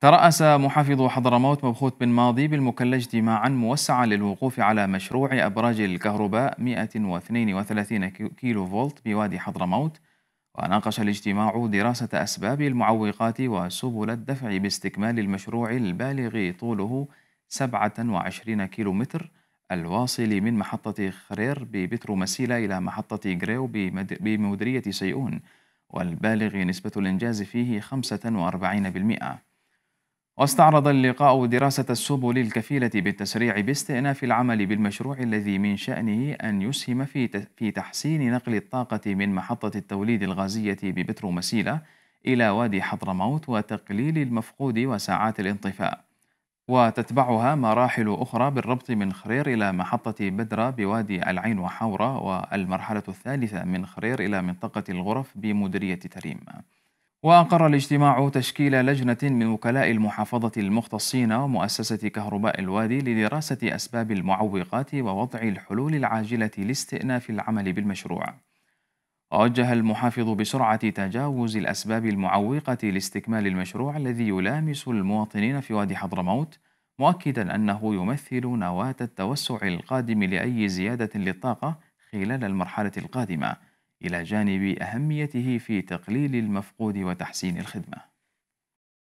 ترأس محافظ حضرموت مبخوت بن ماضي بالمكلا اجتماعا موسعا للوقوف على مشروع أبراج الكهرباء 132 كيلو فولت بوادي حضرموت وناقش الاجتماع دراسة أسباب المعوقات وسبل الدفع باستكمال المشروع البالغ طوله 27 كيلو متر الواصل من محطة خرير ببترو مسيلة إلى محطة غريو بمديرية سيئون والبالغ نسبة الإنجاز فيه 45% واستعرض اللقاء دراسة السبل الكفيلة بالتسريع باستئناف العمل بالمشروع الذي من شأنه أن يسهم في في تحسين نقل الطاقة من محطة التوليد الغازية ببترو مسيلة إلى وادي حضرموت وتقليل المفقود وساعات الانطفاء وتتبعها مراحل أخرى بالربط من خرير إلى محطة بدرة بوادي العين وحورة والمرحلة الثالثة من خرير إلى منطقة الغرف بمديرية تريم وأقر الاجتماع تشكيل لجنة من وكلاء المحافظة المختصين ومؤسسة كهرباء الوادي لدراسة أسباب المعوقات ووضع الحلول العاجلة لاستئناف العمل بالمشروع. وجه المحافظ بسرعة تجاوز الأسباب المعوقة لاستكمال المشروع الذي يلامس المواطنين في وادي حضرموت مؤكدا أنه يمثل نواة التوسع القادم لأي زيادة للطاقة خلال المرحلة القادمة إلى جانب أهميته في تقليل المفقود وتحسين الخدمة